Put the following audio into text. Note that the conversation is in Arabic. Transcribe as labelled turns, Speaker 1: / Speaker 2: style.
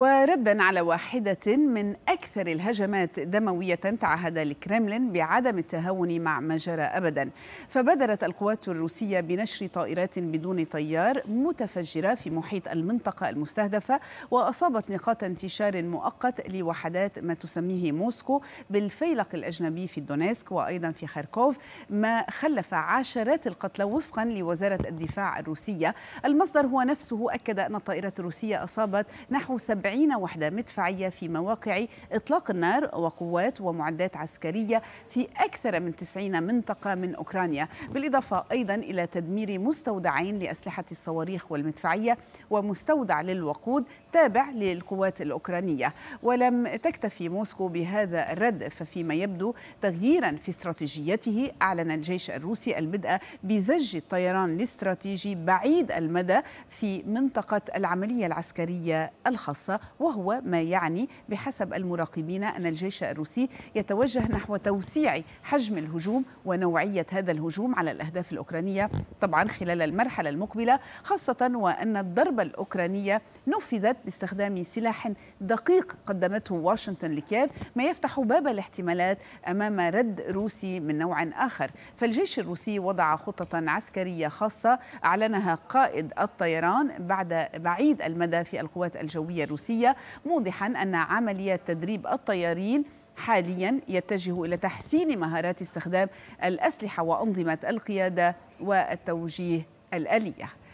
Speaker 1: وردا على واحدة من أكثر الهجمات دموية تعهد الكرملين بعدم التهاون مع ما جرى أبدا فبادرت القوات الروسية بنشر طائرات بدون طيار متفجرة في محيط المنطقة المستهدفة وأصابت نقاط انتشار مؤقت لوحدات ما تسميه موسكو بالفيلق الأجنبي في دونيسك وأيضا في خاركوف ما خلف عشرات القتلى وفقا لوزارة الدفاع الروسية المصدر هو نفسه أكد أن الطائرات الروسية أصابت نحو 40 وحدة مدفعية في مواقع إطلاق النار وقوات ومعدات عسكرية في أكثر من 90 منطقة من أوكرانيا بالإضافة أيضا إلى تدمير مستودعين لأسلحة الصواريخ والمدفعية ومستودع للوقود تابع للقوات الأوكرانية ولم تكتفي موسكو بهذا الرد ففيما يبدو تغييرا في استراتيجيته أعلن الجيش الروسي البدء بزج الطيران الاستراتيجي بعيد المدى في منطقة العملية العسكرية الخاصة وهو ما يعني بحسب المراقبين أن الجيش الروسي يتوجه نحو توسيع حجم الهجوم ونوعية هذا الهجوم على الأهداف الأوكرانية طبعا خلال المرحلة المقبلة خاصة وأن الضربة الأوكرانية نفذت باستخدام سلاح دقيق قدمته واشنطن لكييف ما يفتح باب الاحتمالات أمام رد روسي من نوع آخر فالجيش الروسي وضع خطة عسكرية خاصة أعلنها قائد الطيران بعد بعيد المدى في القوات الجوية الروسية الروسية موضحا أن عملية تدريب الطيارين حاليا يتجه الى تحسين مهارات استخدام الاسلحه وانظمه القياده والتوجيه الاليه